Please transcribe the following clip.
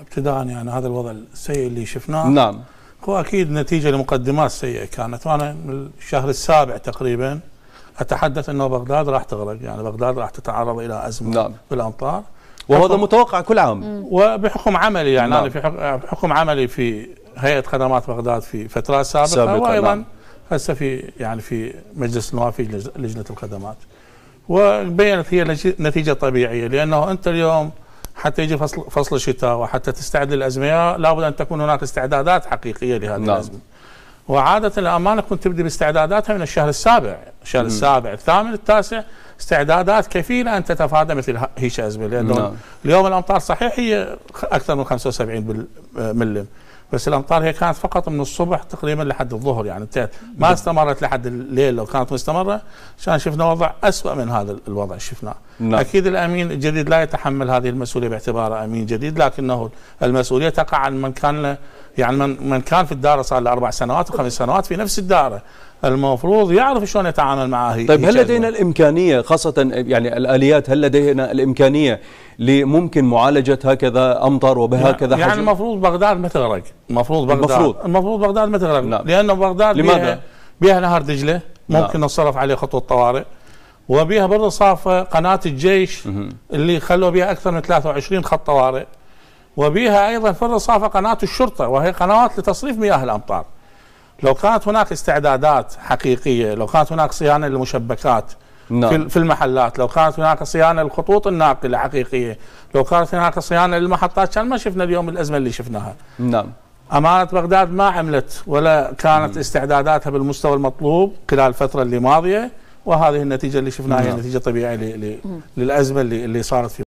ابتداء يعني هذا الوضع السيء اللي شفناه نعم هو اكيد نتيجه لمقدمات سيئه كانت وانا من الشهر السابع تقريبا اتحدث انه بغداد راح تغرق يعني بغداد راح تتعرض الى ازمه نعم. بالامطار وهذا متوقع كل عام وبحكم عملي يعني نعم. انا في بحكم عملي في هيئه خدمات بغداد في فترات سابقه سابقة نعم. وايضا نعم. هسه في يعني في مجلس النواب في لجنه الخدمات وبينت هي نتيجه طبيعيه لانه انت اليوم حتى يجي فصل فصل الشتاء وحتى تستعد للازمه لابد ان تكون هناك استعدادات حقيقيه لهذه نعم. الازمه. وعاده الامانه كنت تبدي باستعداداتها من الشهر السابع، الشهر م. السابع، الثامن، التاسع استعدادات كفيله ان تتفادى مثل هيش ازمه لانه نعم. اليوم الامطار صحيح هي اكثر من 75 ملم بس الامطار هي كانت فقط من الصبح تقريبا لحد الظهر يعني انتهت ما استمرت لحد الليل لو كانت مستمره كان شفنا وضع اسوء من هذا الوضع شفناه نعم. اكيد الامين الجديد لا يتحمل هذه المسؤوليه باعتباره امين جديد لكنه المسؤوليه تقع عن من كان يعني من من كان في الداره صار له اربع سنوات وخمس سنوات في نفس الداره المفروض يعرف شلون يتعامل معها طيب هل لدينا الامكانيه خاصه يعني الاليات هل لدينا الامكانيه لممكن معالجه هكذا امطر وبهكذا يعني, يعني المفروض بغداد ما تغرق المفروض بغداد المفروض, المفروض بغداد ما تغرق نعم. لانه بغداد لماذا؟ بها نهر دجله نعم. ممكن نصرف عليه خطوه طوارئ وبها برضه صاف قناه الجيش مه. اللي خلوا بها اكثر من 23 خط طوارئ وبها ايضا فرصافة قناه الشرطه وهي قنوات لتصريف مياه الامطار لو كانت هناك استعدادات حقيقيه لو كانت هناك صيانه للمشبكات نعم. في المحلات لو كانت هناك صيانه للخطوط الناقله حقيقيه لو كانت هناك صيانه للمحطات كان ما شفنا اليوم الازمه اللي شفناها نعم امانه بغداد ما عملت ولا كانت نعم. استعداداتها بالمستوى المطلوب خلال الفتره اللي ماضيه وهذه النتيجه اللي شفناها نعم. هي نتيجه طبيعيه للازمه اللي اللي صارت في